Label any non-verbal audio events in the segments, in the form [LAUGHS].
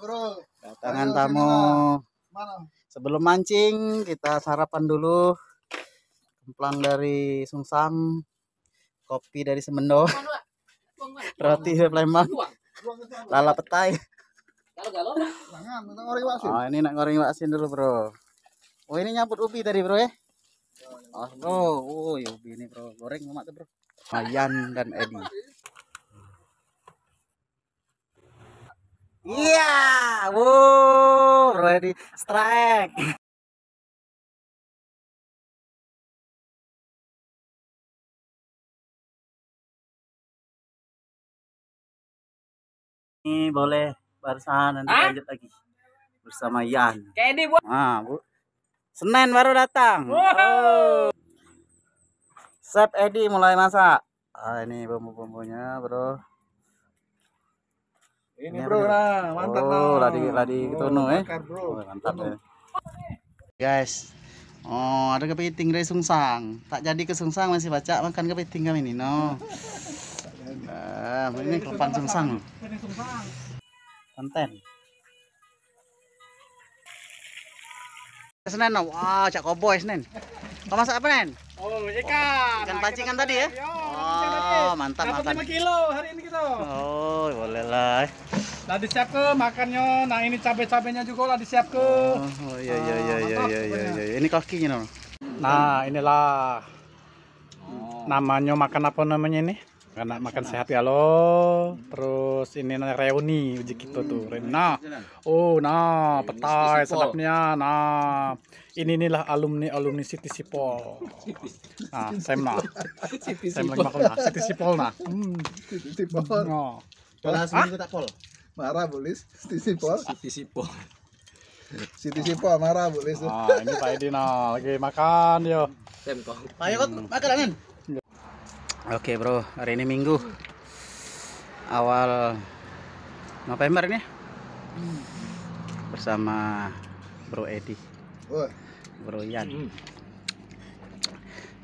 bro. Datangan tamu. Mana? Sebelum mancing kita sarapan dulu. Kemplang dari Sungsang, kopi dari Semendo, roti dari Palembang, lala petai. Oh ini nak goreng waksin dulu bro. Oh ini nyambut ubi tadi bro ya. Oh bro, iya. oh, oh iya, ubi ini bro goreng emak tuh bro. Mayan dan Edi. Iya, yeah, wow, ready strike. ini boleh barusan nanti ah? lanjut lagi bersama Yan. Kedi bu. Ah, bu. Senin baru datang. Wow. Oh. Sep Edi mulai masak. Ah, ini bumbu-bumbunya, Bro. Ini, bro, nah, mantap. Oh, lagi lagi oh, eh. oh tono eh. Mantap ya. Guys, Oh, ada kepiting dari Sungsang. Tak jadi ke Sungsang masih baca makan kepiting kami ini, no. Nah, ini kelepan Sungsang. Konten. Senen, wah, cak koboi eh, Senen. Kau masak apa, Nen? Oh, ikan. Ikan pancingan tadi ya. Oh, mantap, Dapat mantap. 5 kilo hari ini kita. Oh, boleh lah. Lah disiap ke makannya. Nah, ini cabai-cabainya juga lah disiap ke. Oh, oh iya iya ah, iya iya iya iya iya. Ini kakinya, Nah, inilah. Oh. Namanya makan apa namanya ini? Karena makan sehat ya lo. Hmm. Terus ini nanya reuni uji kita tuh. Hmm. Reuni. Nah. nah, oh nah petai sedapnya. Nah, ini inilah alumni alumni City Sipol. Nah, saya nah. Saya lagi makan nah. City Sipol nah. City [LAUGHS] hmm. Sipol. Nah. Kalau seminggu tak pol. Marah bulis City Sipol. City Sipol. City Sipo marah Bu nah ini Pak Edi nah lagi makan yo. Tempo. Ayo kau makan Oke okay, bro, hari ini Minggu awal November ini bersama Bro Edi, Bro Yan, hmm.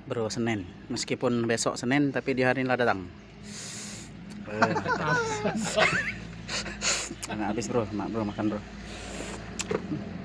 Bro Senin. Meskipun besok Senin, tapi di hari ini lah datang. Anak [LAUGHS] habis bro, mak bro makan bro.